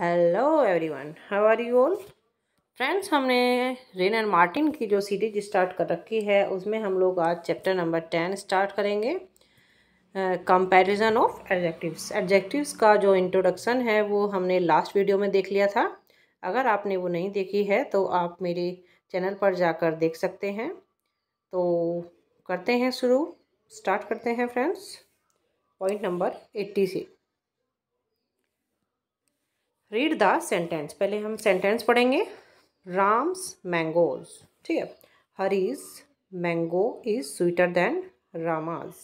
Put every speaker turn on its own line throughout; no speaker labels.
Hello everyone how are you all friends हमने Wren and Martin की जो series start कर रखी है उसमें हम लोग आज चैप्टर नंबर टेन स्टार्ट करेंगे कंपैरिजन ऑफ एडजेक्टिव्स एडजेक्टिव्स का जो इंट्रोडक्शन है वो हमने लास्ट वीडियो में देख लिया था अगर आपने वो नहीं देखी है तो आप मेरे चैनल पर जाकर देख सकते हैं तो करते हैं शुरू स्टार्ट करते हैं फ्रेंड्स पॉइंट नंबर एट्टी से रीड द सेंटेंस पहले हम सेंटेंस पढ़ेंगे राम्स मैंगोज ठीक है Hari's mango is sweeter than Rama's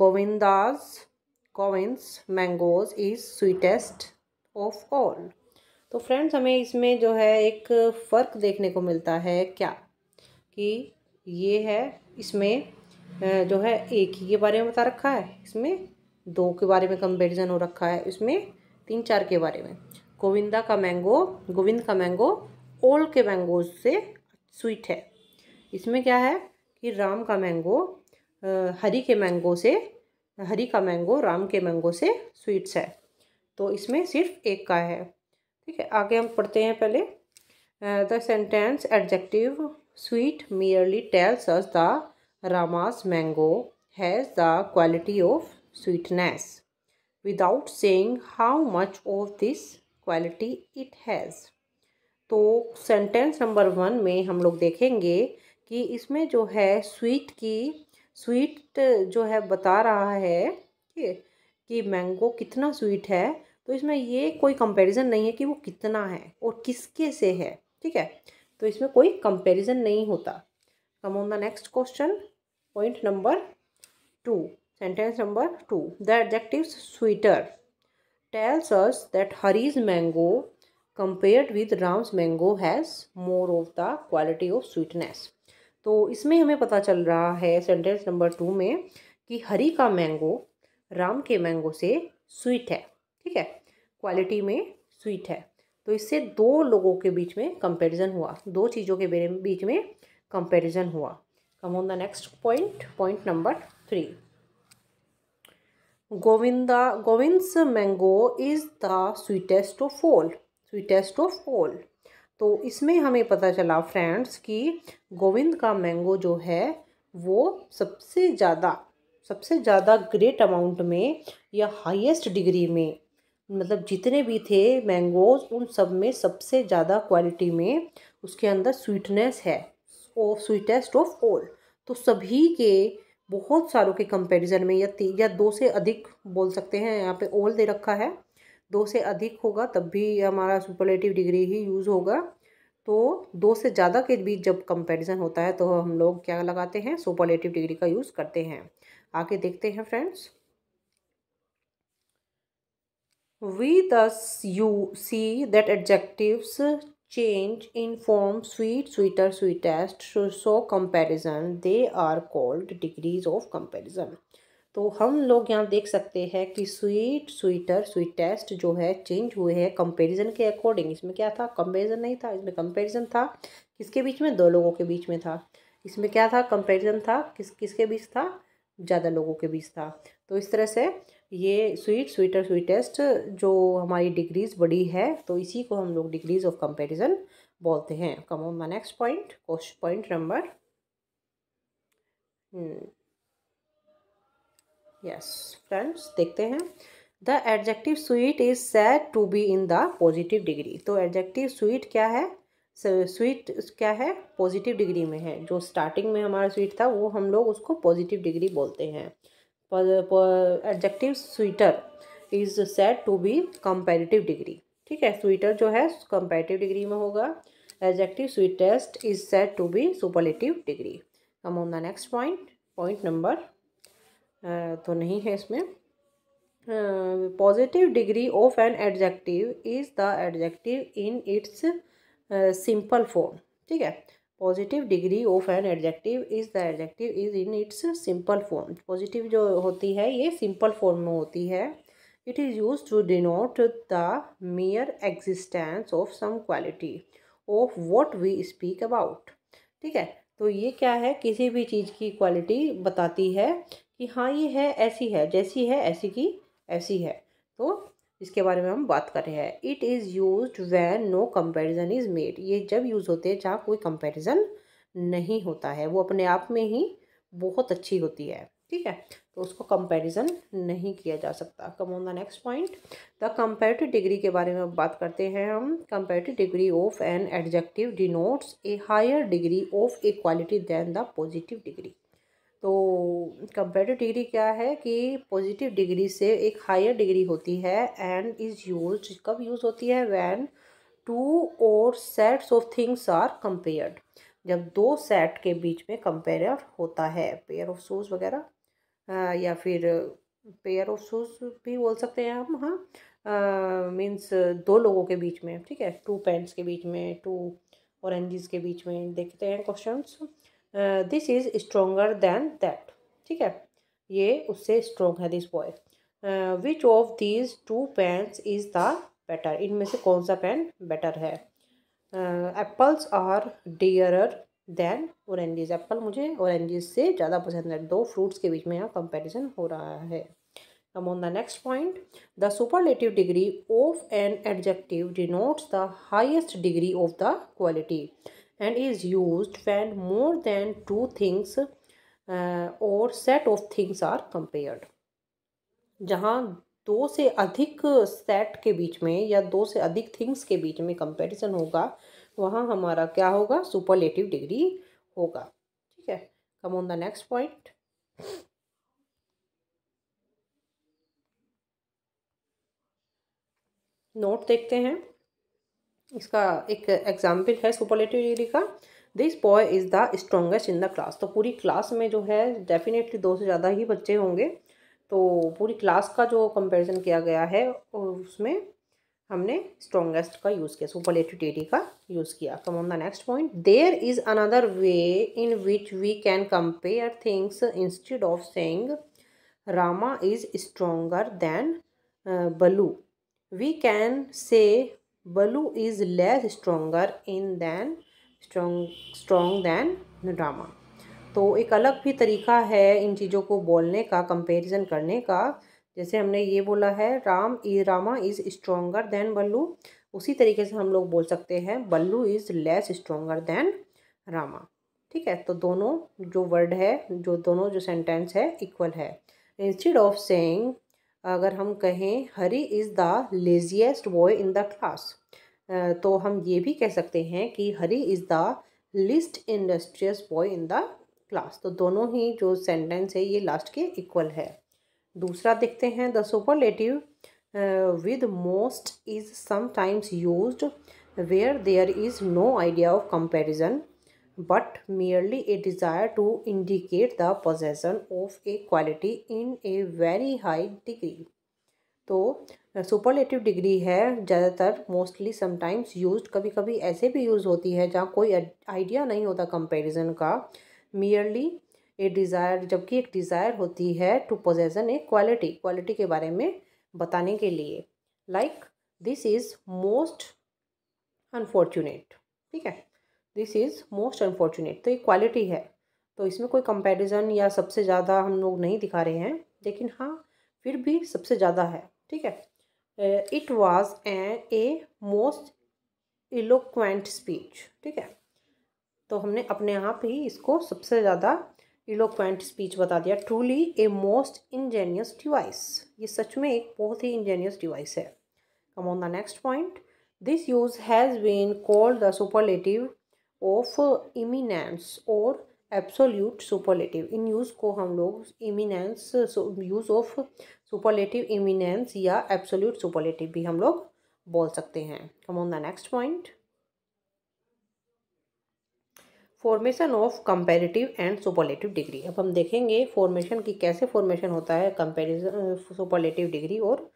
Govinda's Govind mangoes is sweetest of all तो फ्रेंड्स हमें इसमें जो है एक फ़र्क देखने को मिलता है क्या कि ये है इसमें जो है एक ही के बारे में बता रखा है इसमें दो के बारे में कंपेरिजन हो रखा है इसमें तीन चार के बारे में गोविंदा का मैंगो गोविंद का मैंगो ओल के मैंगोज से स्वीट है इसमें क्या है कि राम का मैंगो हरी के मैंगो से हरी का मैंगो राम के मैंगो से स्वीट्स है तो इसमें सिर्फ एक का है ठीक है आगे हम पढ़ते हैं पहले the sentence adjective sweet merely tells us the Rama's mango has the quality of sweetness without saying how much of this quality it has तो सेंटेंस नंबर वन में हम लोग देखेंगे कि इसमें जो है स्वीट की स्वीट जो है बता रहा है कि, कि मैंगो कितना स्वीट है तो इसमें ये कोई कंपैरिजन नहीं है कि वो कितना है और किसके से है ठीक है तो इसमें कोई कंपैरिजन नहीं होता come on the next question point number two sentence number two the adjectives sweeter tells us that Hari's mango compared with Rama's mango has more of the quality of sweetness तो इसमें हमें पता चल रहा है सेंटेंस नंबर टू में कि हरी का मैंगो राम के मैंगो से स्वीट है ठीक है क्वालिटी में स्वीट है तो इससे दो लोगों के बीच में कंपैरिजन हुआ दो चीज़ों के बीच में कंपैरिजन हुआ come on the next point point number three Govinda Govind mango is the sweetest of all sweetest of all तो इसमें हमें पता चला फ्रेंड्स कि गोविंद का मैंगो जो है वो सबसे ज़्यादा सबसे ज़्यादा ग्रेट अमाउंट में या हाईएस्ट डिग्री में मतलब जितने भी थे मैंगोज उन सब में सबसे ज़्यादा क्वालिटी में उसके अंदर स्वीटनेस है ऑफ स्वीटेस्ट ऑफ ऑल तो सभी के बहुत सालों के कंपैरिजन में या तीन या दो से अधिक बोल सकते हैं यहाँ पे ओल दे रखा है दो से अधिक होगा तब भी हमारा सुपरलेटिव डिग्री ही यूज़ होगा तो दो से ज़्यादा के बीच जब कंपैरिजन होता है तो हम लोग क्या लगाते हैं सुपरलेटिव डिग्री का यूज़ करते हैं आके देखते हैं friends we thus you see that adjectives change in form sweet sweeter sweetest so, so comparison they are called degrees of comparison तो हम लोग यहाँ देख सकते हैं कि स्वीट स्वीटर स्वीटेस्ट जो है चेंज हुए हैं कंपैरिजन के अकॉर्डिंग इसमें क्या था कंपैरिजन नहीं था इसमें कंपैरिजन था किसके बीच में दो लोगों के बीच में था इसमें क्या था कंपैरिजन था किस किसके बीच था ज़्यादा लोगों के बीच था तो इस तरह से ये स्वीट स्वीटर स्वीटेस्ट जो हमारी डिग्रीज बड़ी है तो इसी को हम लोग डिग्रीज ऑफ कंपैरिजन बोलते हैं come on my next point question point number yes friends देखते हैं the adjective sweet is said to be in the positive degree तो एडजेक्टिव स्वीट क्या है स्वीट क्या है पॉजिटिव डिग्री में है जो स्टार्टिंग में हमारा स्वीट था वो हम लोग उसको पॉजिटिव डिग्री बोलते हैं adjective sweeter is said to be comparative degree ठीक है स्वीटर जो है कंपेरेटिव डिग्री में होगा adjective sweetest is said to be superlative degree come on the next point point number तो नहीं है इसमें positive degree of an adjective is the adjective in its simple form ठीक है positive degree of an adjective is the adjective is in its simple form positive जो होती है ये सिंपल फॉर्म में होती है it is use to denote the mere existence of some quality of what we speak about ठीक है तो ये क्या है किसी भी चीज़ की क्वालिटी बताती है कि हाँ ये है ऐसी है जैसी है ऐसी की ऐसी है तो जिसके बारे में हम बात कर रहे हैं it is used when no comparison is made ये जब यूज़ होते हैं जहाँ कोई कंपेरिजन नहीं होता है वो अपने आप में ही बहुत अच्छी होती है ठीक है तो उसको कंपैरिजन नहीं किया जा सकता come on the next point the comparative degree के बारे में बात करते हैं हम comparative degree of an adjective denotes a higher degree of a quality than the positive degree तो कंपेरेटिव डिग्री क्या है कि पॉजिटिव डिग्री से एक हायर डिग्री होती है एंड इज़ यूज कब यूज़ होती है वैन टू और sets of things are compared जब दो सेट के बीच में कंपेयर होता है पेयर ऑफ शूज़ वगैरह या फिर पेयर ऑफ शूज़ भी बोल सकते हैं हम हाँ मीन्स दो लोगों के बीच में ठीक है टू पेंट्स के बीच में टू ऑरेंजेस के बीच में देखते हैं questions this is stronger than that ठीक है ये उससे स्ट्रोंग है this boy which of these two pens is the better इनमें से कौन सा पेन बेटर है apples are dearer than oranges apple मुझे औरेंजेस से ज़्यादा पसंद है दो फ्रूट्स के बीच में यहाँ कंपेरिजन हो रहा है come on the next point the superlative degree of an adjective denotes the highest degree of the quality and is used when more than two things uh, or set of things are compared जहाँ दो से अधिक set uh, के बीच में या दो से अधिक थिंग्स के बीच में कंपेरिजन होगा वहाँ हमारा क्या होगा सुपरलेटिव डिग्री होगा ठीक है come on the next point note देखते हैं इसका एक एग्जाम्पल है सुपरलेटिव डिग्री का this boy is the strongest in the class तो पूरी क्लास में जो है डेफिनेटली दो से ज़्यादा ही बच्चे होंगे तो पूरी क्लास का जो कंपैरिजन किया गया है और उसमें हमने स्ट्रोंगेस्ट का यूज़ किया सुपरलेटिव डिग्री का यूज़ किया come on the next point there is another way in which we can compare things instead of saying Rama is stronger than Balu we can say Balu is less stronger in than strong strong than drama. तो एक अलग भी तरीका है इन चीज़ों को बोलने का कंपैरिजन करने का जैसे हमने ये बोला है Ram is Rama is stronger than Ballu उसी तरीके से हम लोग बोल सकते हैं Ballu is less stronger than Rama ठीक है तो दोनों जो वर्ड है जो दोनों जो सेंटेंस है इक्वल है इंस्टेड ऑफ सेइंग अगर हम कहें Hari is the laziest boy in the class तो हम ये भी कह सकते हैं कि Hari is the least industrious boy in the class तो दोनों ही जो सेंटेंस है ये लास्ट के इक्वल है दूसरा देखते हैं the superlative with most is sometimes used where there is no idea of comparison but merely a desire to indicate the possession of a quality in a very high degree तो superlative degree है ज़्यादातर mostly sometimes use कभी कभी ऐसे भी use होती है जहाँ कोई आइडिया नहीं होता कंपेरिजन का मियरली ए डिज़ायर जबकि एक डिज़ायर होती है to possession a quality quality के बारे में बताने के लिए like this is most unfortunate ठीक है दिस इज़ मोस्ट अनफॉर्चुनेट तो ये क्वालिटी है तो इसमें कोई कंपैरिजन या सबसे ज़्यादा हम लोग नहीं दिखा रहे हैं लेकिन हाँ फिर भी सबसे ज़्यादा है ठीक है it was an a most eloquent speech ठीक है तो हमने अपने आप ही इसको सबसे ज़्यादा इलोक्वेंट स्पीच बता दिया truly a most ingenious device ये सच में एक बहुत ही इंजेनियस डिवाइस है come on the next point this use has been called the superlative of eminence और एब्सोल्यूट सुपरलेटिव इन यूज़ को हम लोग eminence use of superlative eminence या एब्सोल्यूट सुपरलेटिव भी हम लोग बोल सकते हैं come on the next point formation of comparative and superlative degree अब हम देखेंगे फॉर्मेशन की कैसे फॉर्मेशन होता है कंपेरिजन सुपरलेटिव डिग्री और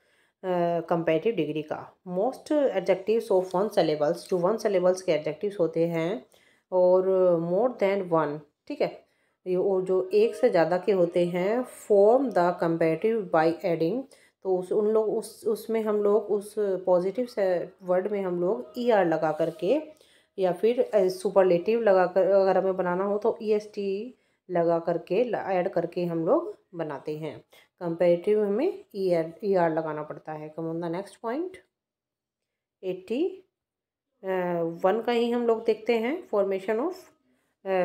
कंपेरेटिव uh, डिग्री का most adjectives of one syllables जो वन सेलेबल्स के एडजेक्टिव्स होते हैं और मोर देन वन ठीक है ये और जो एक से ज़्यादा के होते हैं form the comparative by adding तो उस उन लोग उस उसमें हम लोग उस पॉजिटिव से वर्ड में हम लोग ई er आर लगा करके या फिर सुपरलेटिव लगा कर अगर हमें बनाना हो तो ई एस टी लगा करके ऐड करके हम लोग बनाते हैं कंपेरेटिव हमें ई आर ई आर लगाना पड़ता है come on the next point eighty one का ही हम लोग देखते हैं फॉर्मेशन ऑफ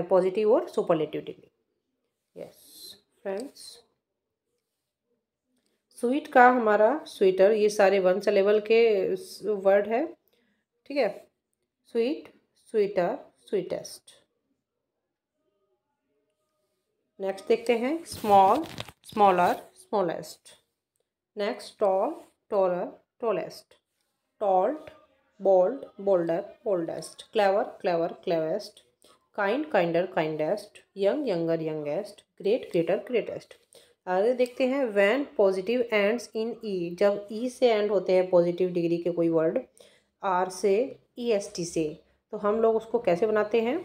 पॉजिटिव और superlative degree yes friends sweet का हमारा स्वीटर ये सारे वन लेवल के वर्ड है ठीक है स्वीट स्वीटर स्वीटेस्ट नेक्स्ट देखते हैं small smaller smallest next tall taller tallest tall bold bolder boldest clever clever cleverest kind kinder kindest young younger youngest great greater greatest आगे देखते हैं when positive ends in E जब E e से end होते हैं positive degree के कोई word are से ई एस टी से तो हम लोग उसको कैसे बनाते हैं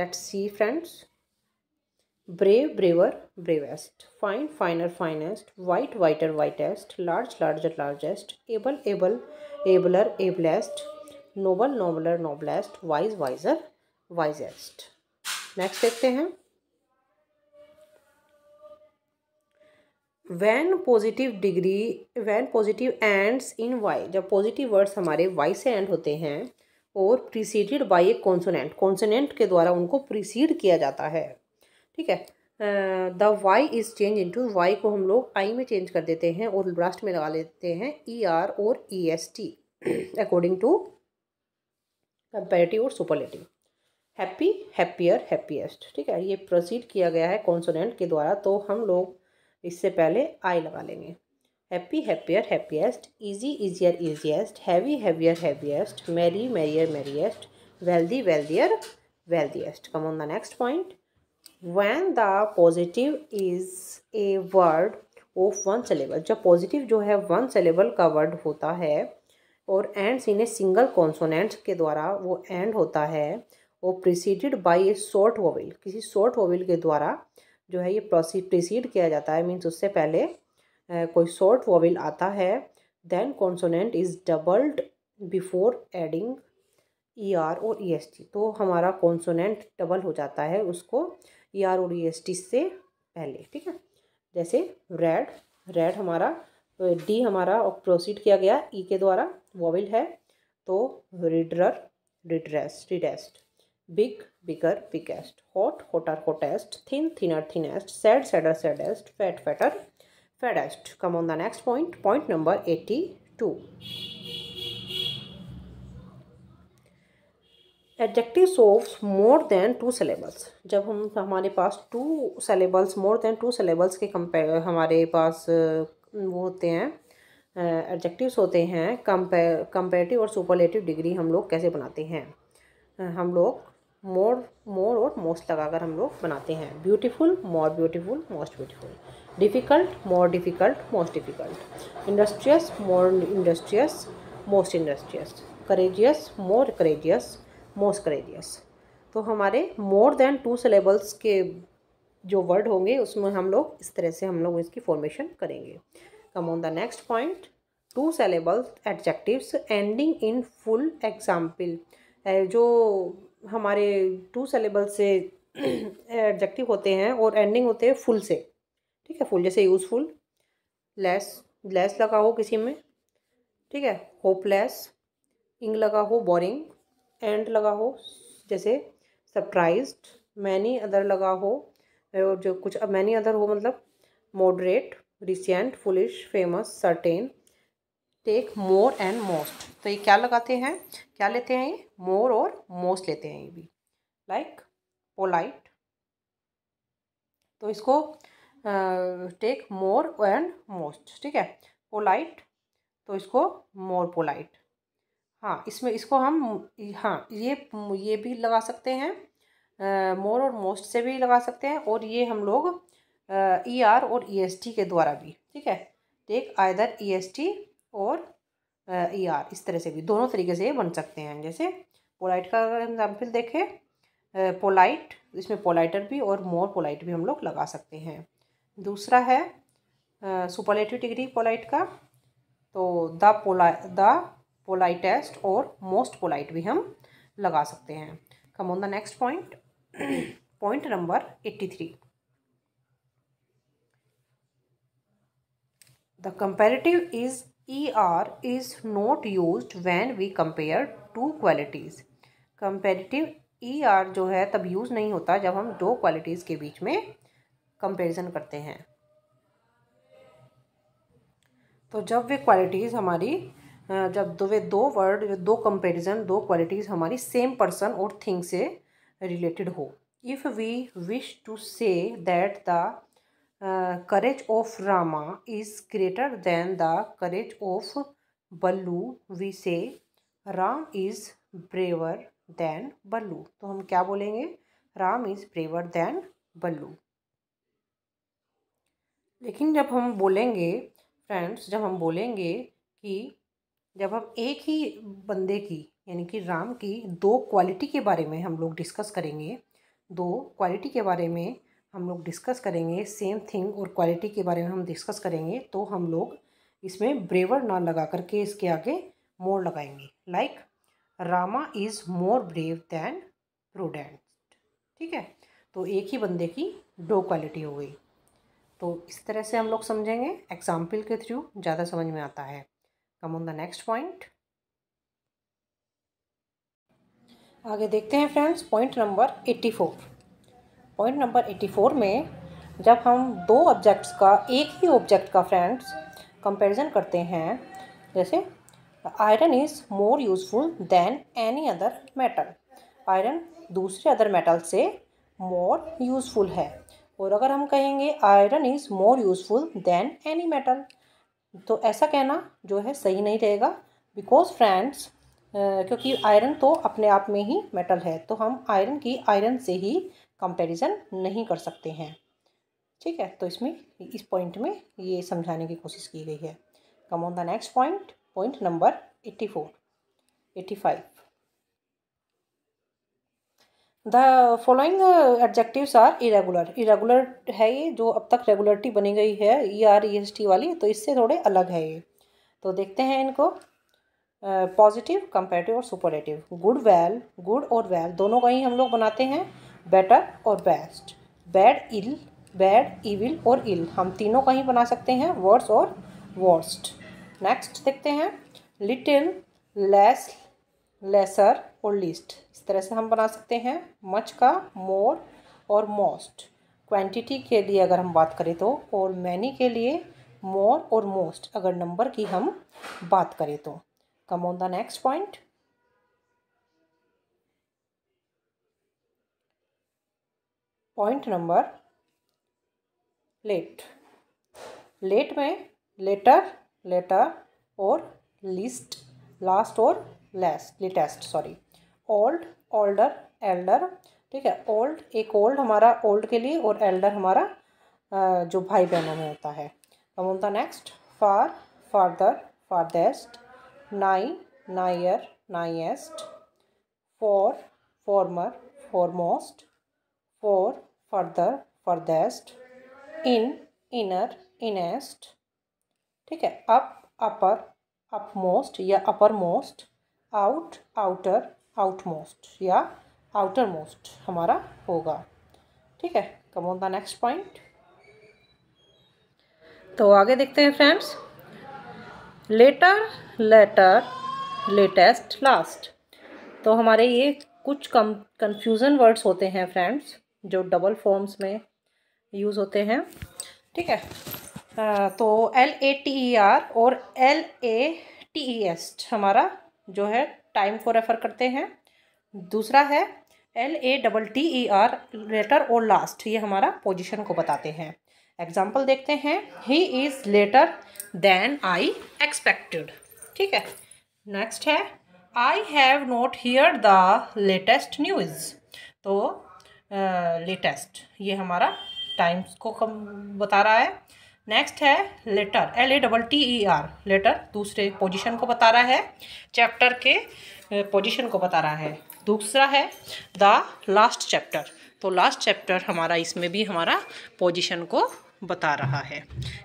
let's see friends brave braver bravest fine finer finest white whiter whitest large larger largest able able abler ablest noble nobler noblest wise wiser wisest next देखते हैं when positive degree when positive ends in Y जब positive words हमारे Y से end होते हैं और preceded by a consonant consonant के द्वारा उनको प्रीसीड किया जाता है ठीक है the Y is change into Y को हम लोग आई में चेंज कर देते हैं और लास्ट में लगा लेते हैं ई er आर और E S T according to comparative और सुपरलेटिव हैप्पी हैप्पियर हैप्पीएस्ट ठीक है ये प्रोसीड किया गया है कॉन्सोनेंट के द्वारा तो हम लोग इससे पहले आई लगा लेंगे happy happier happiest easy easier easiest heavy heavier heaviest merry merrier merriest wealthy wealthier wealthiest come on the next point when the positive is a word of one syllable जब पॉजिटिव जो है one syllable का word होता है और end in a single consonant के द्वारा वो एंड होता है और preceded by a short vowel किसी शॉर्ट होविल के द्वारा जो है ये प्रिसीड किया जाता है मीन्स उससे पहले कोई शॉर्ट वोविल आता है then consonant is doubled before adding E R और ई एस टी तो हमारा कॉन्सोनेंट डबल हो जाता है उसको ई आर और ई एस टी से पहले ठीक है जैसे रेड रेड हमारा डी हमारा प्रोसीड किया गया ई e के द्वारा वॉविल है तो redder reddest reddest big bigger biggest hot hotter hottest thin thinner thinnest sad sadder saddest fat fatter fattest come on the next point point number eighty two adjectives of more than two syllables जब हम हमारे पास two syllables more than two syllables के कंपे हमारे पास वो होते हैं एडजेक्टिव्स होते हैं कंपे कंपेरेटिव और सुपरलेटिव डिग्री हम लोग कैसे बनाते हैं हम लोग मोर मोर और मोस्ट लगाकर हम लोग बनाते हैं beautiful more beautiful most beautiful difficult more difficult most difficult industrious more industrious most industrious courageous more courageous most courageous तो हमारे मोर देन टू सिलेबल्स के जो वर्ड होंगे उसमें हम लोग इस तरह से हम लोग इसकी फॉर्मेशन करेंगे come on the next point two syllables adjectives ending in ful example जो हमारे टू सेलेबल्स से एडजेक्टिव होते हैं और एंडिंग होते हैं फुल से ठीक है फुल जैसे यूज़फुल लेस लेस लगा हो किसी में ठीक है होपलेस इंग लगा हो बोरिंग एंड लगा हो जैसे सरप्राइज मैनी अदर लगा हो और जो कुछ मैनी अदर हो मतलब moderate recent foolish famous certain take more and most तो ये क्या लगाते हैं क्या लेते हैं ये मोर और मोस्ट लेते हैं ये भी लाइक पोलाइट तो इसको टेक मोर एंड मोस्ट ठीक है पोलाइट तो इसको मोर पोलाइट हाँ इसमें इसको हम हाँ ये ये भी लगा सकते हैं मोर और मोस्ट से भी लगा सकते हैं और ये हम लोग ई आर e और ई एस टी के द्वारा भी ठीक है take either E S T और ई आर e इस तरह से भी दोनों तरीके से ये बन सकते हैं जैसे पोलाइट का अगर एग्जाम्पल देखें पोलाइट इसमें पोलाइटर भी और मोर पोलाइट भी हम लोग लगा सकते हैं दूसरा है सुपरलेटिव डिग्री पोलाइट का तो द पोला द पोलाइटेस्ट और मोस्ट पोलाइट भी हम लगा सकते हैं come on the next point point number eighty three the is E R is not used when we compare two qualities comparative E R जो है तब यूज़ नहीं होता जब हम दो क्वालिटीज़ के बीच में कंपेरिजन करते हैं तो जब वे क्वालिटीज़ हमारी जब दो वे दो वर्ड दो कंपैरिजन दो क्वालिटीज़ हमारी सेम पर्सन और थिंग से रिलेटेड हो if we wish to say that the courage of Rama is greater than the courage of Ballu we say Ram is braver than Ballu तो हम क्या बोलेंगे Ram is braver than Ballu लेकिन जब हम बोलेंगे फ्रेंड्स जब हम बोलेंगे कि जब हम एक ही बंदे की यानी कि राम की दो क्वालिटी के बारे में हम लोग डिस्कस करेंगे दो क्वालिटी के बारे में हम लोग डिस्कस करेंगे सेम थिंग और क्वालिटी के बारे में हम डिस्कस करेंगे तो हम लोग इसमें ब्रेवर ना लगा करके इसके आगे मोर लगाएंगे like like, Rama is more brave than prudent ठीक है तो एक ही बंदे की दो क्वालिटी हो गई तो इस तरह से हम लोग समझेंगे एग्जाम्पल के थ्रू ज़्यादा समझ में आता है come on the next point आगे देखते हैं friends point number eighty four point number eighty four में जब हम दो ऑब्जेक्ट्स का एक ही ऑब्जेक्ट का फ्रेंड्स कंपैरिजन करते हैं जैसे iron is more useful than any other metal iron दूसरे अदर मेटल से मोर यूज़फुल है और अगर हम कहेंगे iron is more useful than any metal तो ऐसा कहना जो है सही नहीं रहेगा बिकॉज फ्रेंड्स क्योंकि आयरन तो अपने आप में ही मेटल है तो हम आयरन की आयरन से ही कंपैरिजन नहीं कर सकते हैं ठीक है तो इसमें इस पॉइंट में ये समझाने की कोशिश की गई है come on the next point point number eighty four eighty five the following adjectives are irregular irregular है ये जो अब तक रेगुलरिटी बनी गई है E R E S T वाली तो इससे थोड़े अलग है ये तो देखते हैं इनको पॉजिटिव uh, कंपेरेटिव और सुपरेटिव गुड वेल गुड और वेल दोनों का ही हम लोग बनाते हैं बेटर और best bad ill bad evil और इल हम तीनों का ही बना सकते हैं वर्ड्स और वर्स्ट नेक्स्ट देखते हैं लिटिल लेस लेसर और लिस्ट तरह से हम बना सकते हैं मच का मोर और मोस्ट क्वांटिटी के लिए अगर हम बात करें तो और मैनी के लिए मोर और मोस्ट अगर नंबर की हम बात करें तो come on the next point point number late late में लेटर लेटर और लिस्ट लास्ट और less latest sorry old older elder ठीक है ओल्ड एक ओल्ड हमारा ओल्ड के लिए और एल्डर हमारा जो भाई बहनों में होता है अब उनका next far farther farthest nigh nigher nighest fore former foremost fore further furthest in inner inmost ठीक है अप अपर अपमोस्ट या upper most out outer outmost या आउटरमोस्ट हमारा होगा ठीक है come on the next point तो आगे देखते हैं friends later latter latest last तो हमारे ये कुछ कम कन्फ्यूज़न वर्ड्स होते हैं फ्रेंड्स जो डबल फॉर्म्स में यूज़ होते हैं ठीक है आ, तो L A T E R और L A T E S हमारा जो है टाइम को रेफ़र करते हैं दूसरा है L A double T E R latter और लास्ट ये हमारा पोजिशन को बताते हैं एग्जाम्पल देखते हैं he is later than I expected ठीक है नेक्स्ट है I have not heard the latest news तो लेटेस्ट uh, ये हमारा टाइम्स को कम बता रहा है नेक्स्ट है latter L A double T E R latter दूसरे पोजीशन को बता रहा है चैप्टर के पोजीशन को बता रहा है दूसरा है द लास्ट चैप्टर तो लास्ट चैप्टर हमारा इसमें भी हमारा पोजीशन को बता रहा है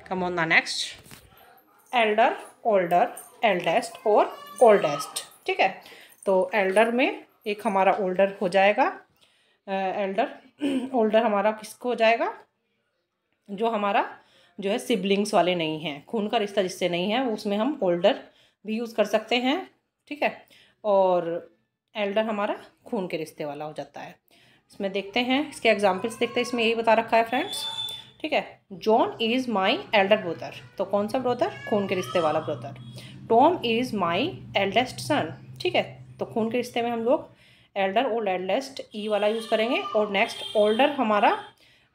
come on the next elder older eldest और ओल्डेस्ट ठीक है तो एल्डर में एक हमारा ओल्डर हो जाएगा एल्डर ओल्डर हमारा किसको हो जाएगा जो हमारा जो है सिबलिंग्स वाले नहीं हैं खून का रिश्ता जिससे नहीं है उसमें हम ओल्डर भी यूज़ कर सकते हैं ठीक है और एल्डर हमारा खून के रिश्ते वाला हो जाता है इसमें देखते हैं इसके एग्जाम्पल्स देखते हैं इसमें यही बता रखा है फ्रेंड्स ठीक है John is my elder brother तो कौन सा ब्रोदर खून के रिश्ते वाला brother Tom is my eldest son ठीक है तो खून के रिश्ते में हम लोग एल्डर और एल्डेस्ट ई e वाला यूज़ करेंगे और नेक्स्ट ओल्डर हमारा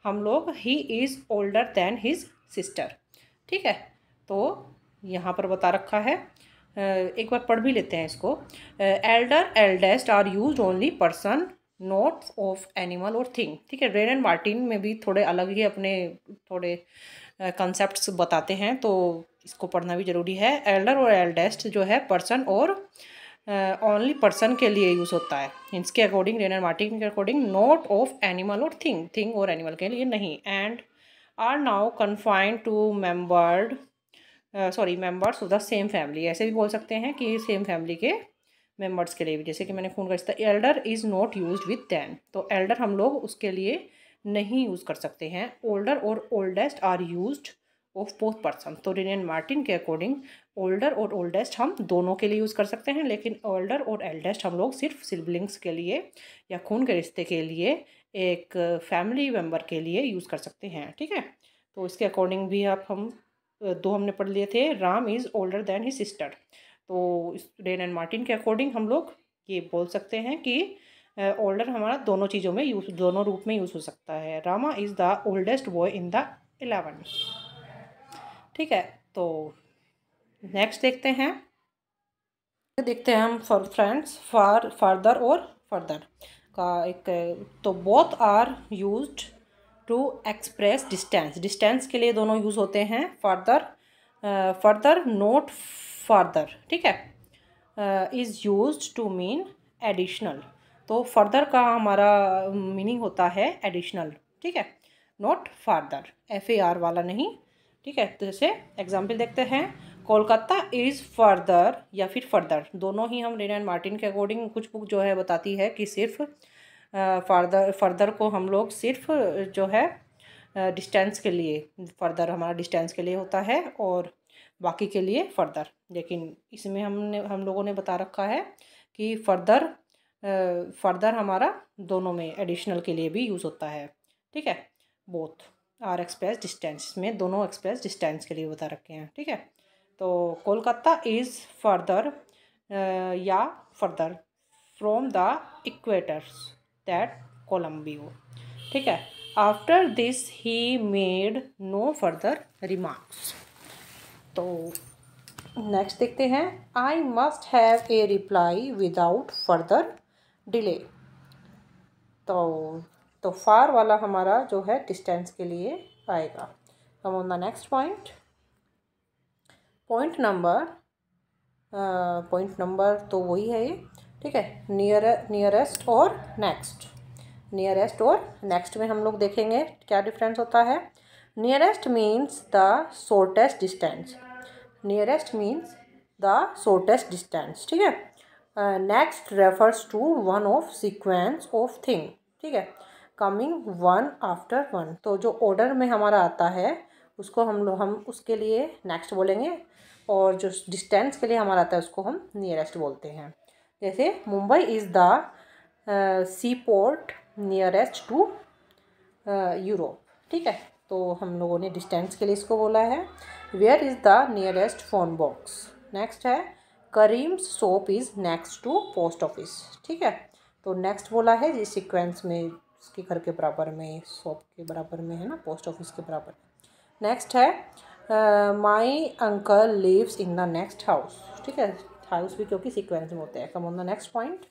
हम लोग he is older than his sister ठीक है तो यहाँ पर बता रखा है एक बार पढ़ भी लेते हैं इसको elder eldest are use only person not of animal और थिंग ठीक है रेन एंड मार्टिन में भी थोड़े अलग ही अपने थोड़े कंसेप्ट बताते हैं तो इसको पढ़ना भी ज़रूरी है एल्डर और एल्डेस्ट जो है पर्सन और ओनली uh, पर्सन के लिए यूज़ होता है इनके अकॉर्डिंग रेन एंड मार्टिन के अकॉर्डिंग नोट ऑफ एनिमल और थिंग थिंग और एनिमल के लिए नहीं and are now confined to membered sorry members of the same family ऐसे भी बोल सकते हैं कि सेम फैमिली के मेम्बर्स के लिए भी जैसे कि मैंने खून का रिश्ता elder is not use with than तो एल्डर हम लोग उसके लिए नहीं यूज़ कर सकते हैं ओल्डर और oldest are use of both person तो रिनियन मार्टिन के अकॉर्डिंग ओल्डर और ओल्डेस्ट हम दोनों के लिए यूज़ कर सकते हैं लेकिन ओल्डर और एल्डेस्ट हम लोग सिर्फ सिबलिंग्स के लिए या खून के रिश्ते के लिए एक फैमिली मेम्बर के लिए यूज़ कर सकते हैं ठीक है तो इसके अकॉर्डिंग भी आप हम दो हमने पढ़ लिए थे Ram is older than he sister तो रेन एंड मार्टिन के अकॉर्डिंग हम लोग ये बोल सकते हैं कि ओल्डर हमारा दोनों चीज़ों में यूज़ दोनों रूप में यूज़ हो सकता है Rama is the oldest boy in the eleven ठीक है तो नेक्स्ट देखते हैं देखते हैं हम फॉर फ्रेंड्स फार फार्दर और फर्दर का एक तो both are use to express distance distance के लिए दोनों यूज़ होते हैं फर्दर फर्दर नोट फर्दर ठीक है is use to mean additional तो फर्दर का हमारा मीनिंग um, होता है एडिशनल ठीक है not further F A R वाला नहीं ठीक है तो जैसे एग्जाम्पल देखते हैं कोलकाता इज़ फर्दर या फिर फर्दर दोनों ही हम रेन एंड मार्टिन के अकॉर्डिंग कुछ बुक जो है बताती है कि सिर्फ फर्दर फर्दर को हम लोग सिर्फ जो है डिस्टेंस के लिए फर्दर हमारा डिस्टेंस के लिए होता है और बाकी के लिए फर्दर लेकिन इसमें हमने हम लोगों ने बता रखा है कि फर्दर फर्दर हमारा दोनों में एडिशनल के लिए भी यूज़ होता है ठीक है बोथ आर एक्सप्रेस डिस्टेंस में दोनों एक्सप्रेस डिस्टेंस के लिए बता रखे हैं ठीक है तो कोलकाता इज़ फर्दर uh, या further from the equators that Colombo ठीक है after this he made no further remarks तो नेक्स्ट देखते हैं I must have a reply without further delay तो तो फार वाला हमारा जो है डिस्टेंस के लिए आएगा come on the next point point number point number तो वही है ये ठीक है नियर नियरेस्ट और नेक्स्ट नियरेस्ट और नेक्स्ट में हम लोग देखेंगे क्या डिफरेंस होता है nearest means the shortest distance nearest means the shortest distance ठीक है next refers to one of sequence of thing ठीक है कमिंग वन आफ्टर वन तो जो ऑर्डर में हमारा आता है उसको हम लोग हम उसके लिए नेक्स्ट बोलेंगे और जो डिस्टेंस के लिए हमारा आता है उसको हम नियरेस्ट बोलते हैं जैसे Mumbai is the sea port nearest to Europe ठीक है तो हम लोगों ने डिस्टेंस के लिए इसको बोला है where is the nearest phone box next है Karim's soap is next to post office ठीक है तो नेक्स्ट बोला है जिस सिक्वेंस में उसके घर के बराबर में सोप के बराबर में है ना पोस्ट ऑफिस के बराबर नेक्स्ट है my uncle lives in the next house ठीक है हाउस भी क्योंकि सिक्वेंस में होते हैं come on the next point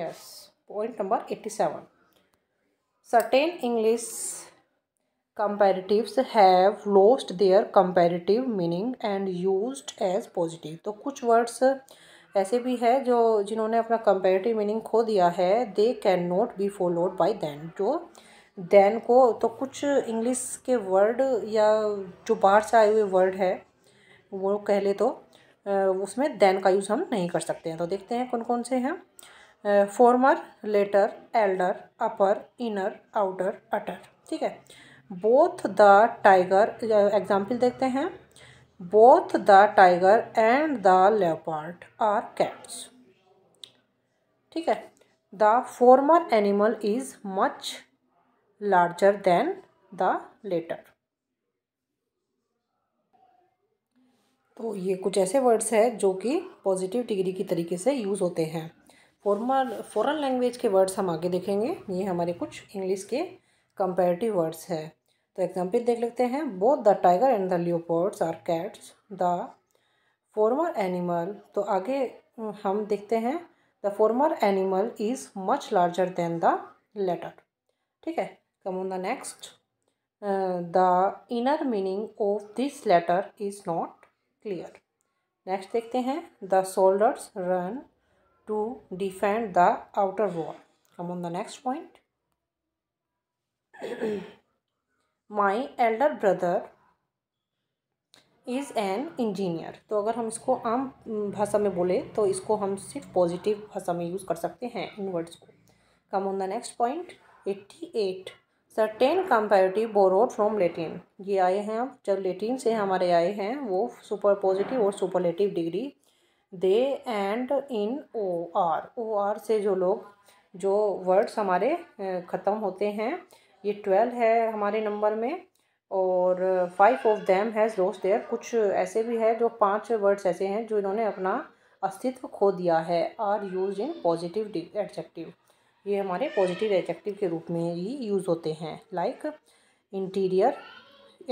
yes point number eighty seven certain English comparative have lost their comparative meaning and use as positive तो कुछ words ऐसे भी है जो जिन्होंने अपना कंपेरेटिव मीनिंग खो दिया है they can not be followed by than जो uh, देन को तो कुछ इंग्लिश के वर्ड या जो बाहर से आए हुए वर्ड है वो कह ले तो उसमें देन का यूज़ हम नहीं कर सकते हैं तो देखते हैं कौन कौन से हैं former latter elder upper inner outer utter ठीक है बोथ द टाइगर एग्जाम्पल देखते हैं both the tiger and the leopard are cats ठीक है the former animal is much larger than the latter तो ये कुछ ऐसे वर्ड्स हैं जो कि पॉजिटिव डिग्री की तरीके से यूज़ होते हैं फॉर्मल फॉरन लैंग्वेज के वर्ड्स हम आगे देखेंगे ये हमारे कुछ इंग्लिश के कंपेरेटिव वर्ड्स हैं तो एग्जाम्पल देख लेते हैं both the tiger and the leopards are cats the former animal तो आगे हम देखते हैं the former animal is much larger than the latter ठीक है come on the next uh, the inner meaning of this letter is not clear next देखते हैं the soldiers run to defend the outer wall come on the next point my elder brother is an engineer तो अगर हम इसको आम भाषा में बोले तो इसको हम सिर्फ पॉजिटिव भाषा में यूज़ कर सकते हैं इन वर्ड्स को come on the next point eighty eight certain comparative borrowed from Latin ये आए हैं अब जब लेटिन से हमारे आए हैं वो सुपर पॉजिटिव और superlative degree they end in O R O R से जो लोग जो वर्ड्स हमारे ख़त्म होते हैं ये ट्वेल्व है हमारे नंबर में और five of them has lost their कुछ ऐसे भी है जो पांच वर्ड्स ऐसे हैं जो इन्होंने अपना अस्तित्व खो दिया है are use in positive adjective ये हमारे पॉजिटिव एडजेक्टिव के रूप में ही यूज़ होते हैं like interior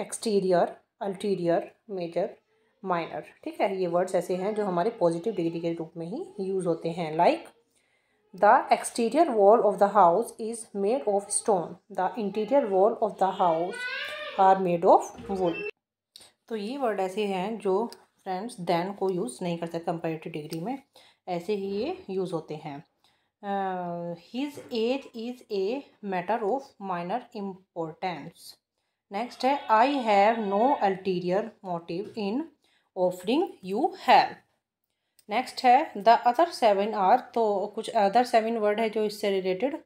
exterior ulterior major minor ठीक है ये वर्ड्स ऐसे हैं जो हमारे पॉजिटिव डिग्री के रूप में ही यूज़ होते हैं like the exterior wall of the house is made of stone the interior wall of the house are made of wood तो ये वर्ड ऐसे हैं जो फ्रेंड्स दैन को यूज़ नहीं करते कंपेरेटिव डिग्री में ऐसे ही ये यूज़ होते हैं his age is a matter of minor importance next है I have no ulterior motive in offering you help next है द अदर सेवन आर तो कुछ अदर सेवन वर्ड है जो इससे रिलेटेड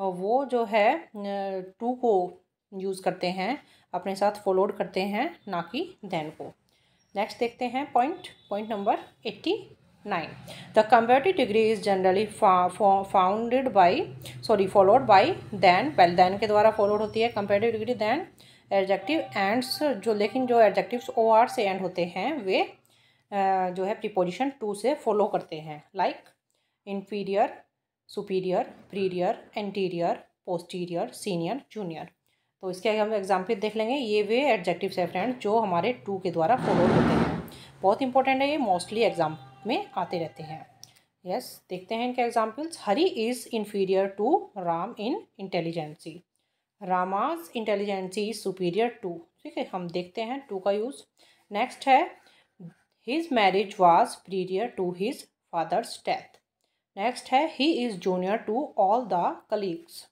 वो जो है टू को यूज़ करते हैं अपने साथ फॉलोड करते हैं ना कि देन को नेक्स्ट देखते हैं point point number eighty 9 the comparative degree is generally founded by sorry followed by then well then के द्वारा followed होती है comparative degree then adjective ends जो लेकिन जो adjectives ओ आर से end होते हैं वे जो है preposition टू से follow करते हैं like inferior superior prior anterior posterior senior junior तो इसके आगे हम एग्जाम्पल देख लेंगे ये वे एडजेक्टिव्स है फ्रेंड जो हमारे टू के द्वारा फॉलो होते हैं बहुत इंपॉर्टेंट है ये मोस्टली एग्जाम में आते रहते हैं यस yes, देखते हैं इनके examples Hari is inferior to Ram in intelligence Rama's intelligence is superior to ठीक है हम देखते हैं टू का यूज़ नेक्स्ट है his marriage was prior to his father's death next है he is junior to all the colleagues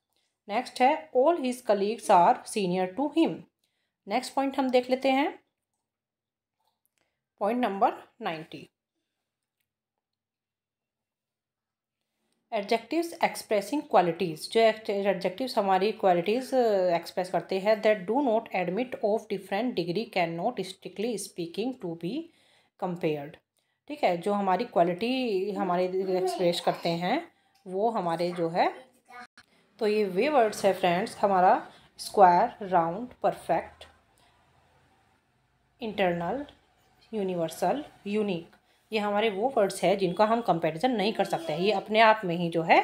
next है all his colleagues are senior to him next point हम देख लेते हैं point number ninety adjectives expressing qualities जो adjective हमारी qualities express uh, करते हैं that do not admit of different degree can not strictly speaking to be compared ठीक है जो हमारी क्वालिटी हमारे एक्सप्रेस करते हैं वो हमारे जो है तो ये वे वर्ड्स है फ्रेंड्स हमारा square round perfect internal universal unique ये हमारे वो वर्ड्स है जिनका हम कंपेरिजन नहीं कर सकते हैं ये अपने आप में ही जो है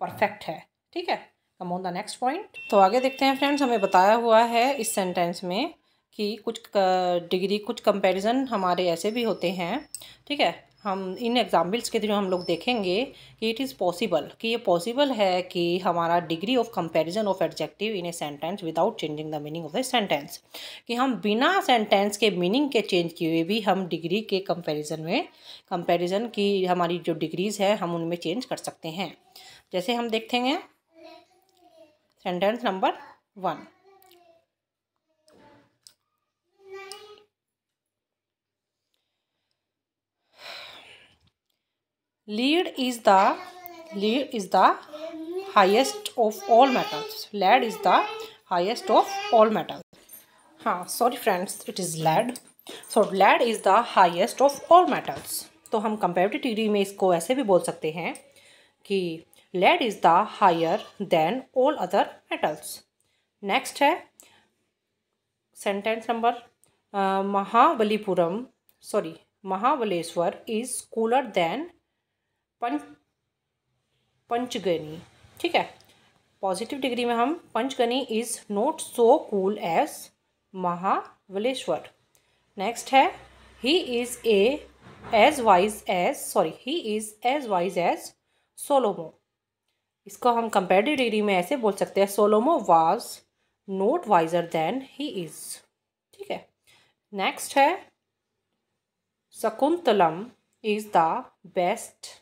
परफेक्ट है ठीक है come on the next point तो आगे देखते हैं फ्रेंड्स हमें बताया हुआ है इस सेंटेंस में कि कुछ डिग्री कुछ कंपैरिजन हमारे ऐसे भी होते हैं ठीक है हम इन एग्जाम्पल्स के थ्रू हम लोग देखेंगे कि इट इज़ पॉसिबल कि ये पॉसिबल है कि हमारा degree of comparison of adjective in a sentence without changing the meaning of the sentence कि हम बिना सेंटेंस के मीनिंग के चेंज किए हुए भी हम डिग्री के कंपैरिजन में कंपैरिजन की हमारी जो डिग्रीज़ है हम उनमें चेंज कर सकते हैं जैसे हम देखते हैं sentence number one lead is the lead is the highest of all metals lead is the highest of all metals हाँ sorry friends it is lead so lead is the highest of all metals तो हम comparative theory में इसको ऐसे भी बोल सकते हैं कि lead is the higher than all other metals next है sentence number Mahabalipuram sorry Mahabaleshwar is cooler than Panch Panchgani ठीक है पॉजिटिव डिग्री में हम Panchgani is not so cool as Mahabaleshwar next है he is a as wise as sorry he is as wise as Solomon इसको हम comparative degree में ऐसे बोल सकते हैं Solomon was not wiser than he is ठीक है नेक्स्ट है Shakuntalam is the best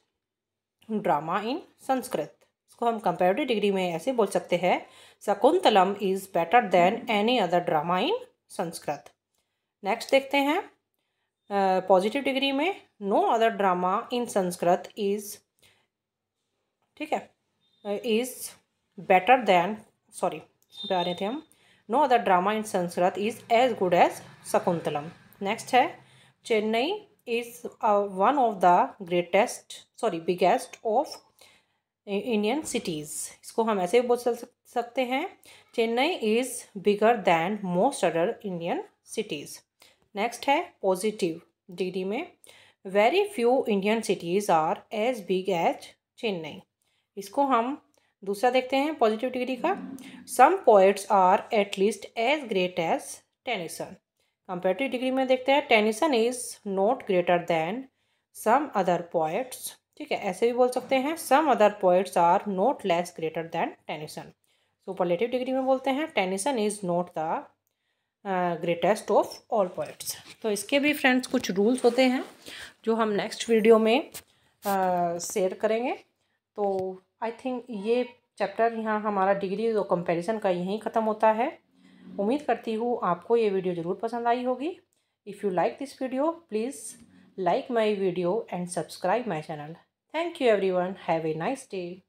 drama in Sanskrit इसको हम कंपेरेटिव डिग्री में ऐसे बोल सकते हैं Shakuntalam is better than any other drama in Sanskrit next देखते हैं पॉजिटिव uh, डिग्री में no other drama in Sanskrit is ठीक है इज़ बेटर देन सॉरी आ रहे थे हम no other drama in Sanskrit is as good as Shakuntalam next है Chennai is uh, one of the greatest sorry biggest of Indian uh, cities इसको हम ऐसे bhi बोल सकते हैं Chennai is bigger than most other Indian cities next है पॉजिटिव डिग्री में very few Indian cities are as big as Chennai इसको हम दूसरा देखते हैं पॉजिटिव डिग्री का some poets are at least as great as Tennyson comparative degree में देखते हैं Tennyson is not greater than some other poets ठीक है ऐसे भी बोल सकते हैं सम other poets are not less greater than Tennyson superlative degree में बोलते हैं Tennyson is not the greatest of all poets तो इसके भी फ्रेंड्स कुछ रूल्स होते हैं जो हम नेक्स्ट वीडियो में शेयर uh, करेंगे तो आई थिंक ये चैप्टर यहाँ हमारा डिग्री और कंपेरिजन का यहीं ख़त्म होता है उम्मीद करती हूँ आपको ये वीडियो ज़रूर पसंद आई होगी if you like this video please like my video and subscribe my channel thank you everyone have a nice day